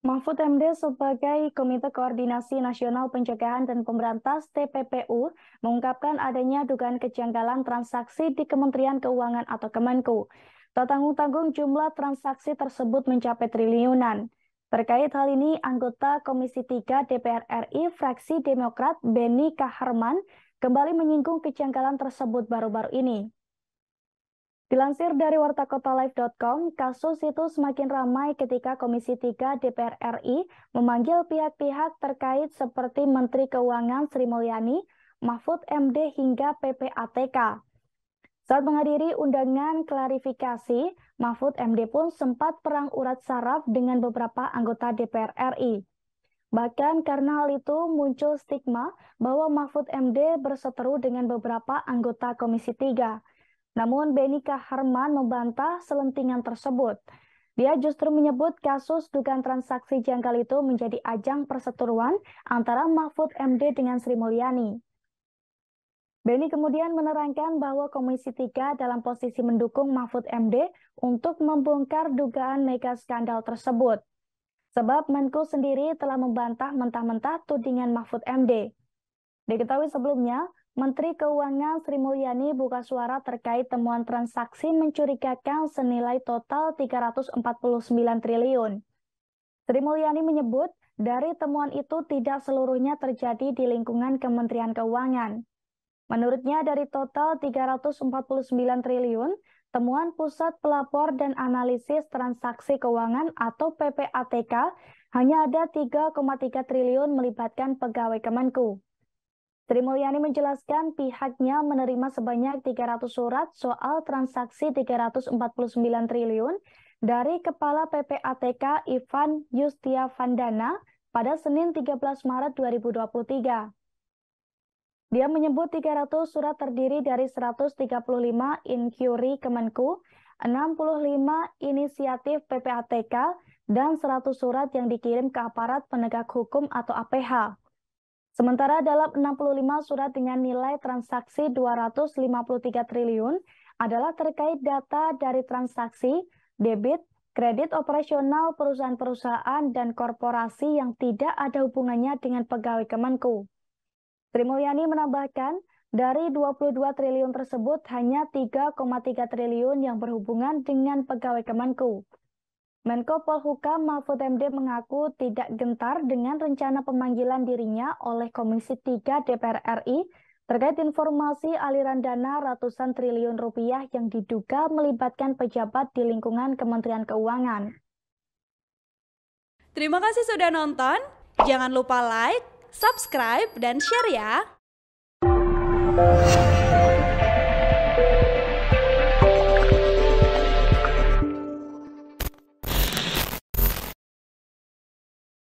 Mahfud MD sebagai Komite Koordinasi Nasional Pencegahan dan Pemberantas TPPU mengungkapkan adanya dugaan kejanggalan transaksi di Kementerian Keuangan atau Kemenku. Tak tanggung-tanggung jumlah transaksi tersebut mencapai triliunan. Terkait hal ini, anggota Komisi 3 DPR RI fraksi Demokrat Benny Kaharman kembali menyinggung kejanggalan tersebut baru-baru ini. Dilansir dari wartakotalife.com, kasus itu semakin ramai ketika Komisi 3 DPR RI memanggil pihak-pihak terkait seperti Menteri Keuangan Sri Mulyani, Mahfud MD hingga PPATK. Saat menghadiri undangan klarifikasi, Mahfud MD pun sempat perang urat saraf dengan beberapa anggota DPR RI. Bahkan karena hal itu muncul stigma bahwa Mahfud MD berseteru dengan beberapa anggota Komisi 3 namun Benika Kaharman membantah selentingan tersebut. Dia justru menyebut kasus dugaan transaksi janggal itu menjadi ajang perseteruan antara Mahfud MD dengan Sri Mulyani. Beni kemudian menerangkan bahwa Komisi 3 dalam posisi mendukung Mahfud MD untuk membongkar dugaan mega skandal tersebut. Sebab Menko sendiri telah membantah mentah-mentah tudingan Mahfud MD. Diketahui sebelumnya, Menteri Keuangan Sri Mulyani buka suara terkait temuan transaksi mencurigakan senilai total 349 triliun. Sri Mulyani menyebut, dari temuan itu tidak seluruhnya terjadi di lingkungan Kementerian Keuangan. Menurutnya dari total 349 triliun, temuan Pusat Pelapor dan Analisis Transaksi Keuangan atau PPATK hanya ada 3,3 triliun melibatkan pegawai Kemenku. Sri Mulyani menjelaskan pihaknya menerima sebanyak 300 surat soal transaksi 349 triliun dari Kepala PPATK Ivan Yustia Vandana pada Senin 13 Maret 2023. Dia menyebut 300 surat terdiri dari 135 inquiry Kemenku, 65 inisiatif PPATK, dan 100 surat yang dikirim ke aparat penegak hukum atau APH. Sementara dalam 65 surat dengan nilai transaksi 253 triliun adalah terkait data dari transaksi, debit, kredit operasional perusahaan-perusahaan dan korporasi yang tidak ada hubungannya dengan pegawai Kemenku. Sri Mulyani menambahkan, dari 22 triliun tersebut hanya 3,3 triliun yang berhubungan dengan pegawai Kemenku. Menko Polhukam Mahfud MD mengaku tidak gentar dengan rencana pemanggilan dirinya oleh Komisi 3 DPR RI terkait informasi aliran dana ratusan triliun rupiah yang diduga melibatkan pejabat di lingkungan Kementerian Keuangan. Terima kasih sudah nonton. Jangan lupa like, subscribe, dan share ya.